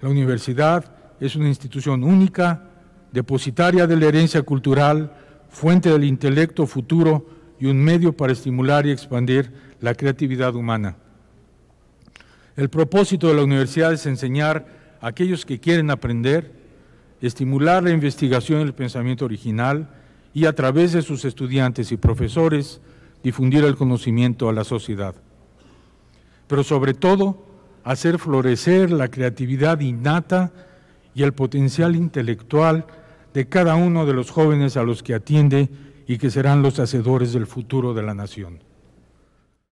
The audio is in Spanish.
La universidad es una institución única, depositaria de la herencia cultural, fuente del intelecto futuro y un medio para estimular y expandir la creatividad humana. El propósito de la universidad es enseñar a aquellos que quieren aprender, estimular la investigación y el pensamiento original y a través de sus estudiantes y profesores difundir el conocimiento a la sociedad. Pero sobre todo, hacer florecer la creatividad innata y el potencial intelectual de cada uno de los jóvenes a los que atiende y que serán los hacedores del futuro de la nación.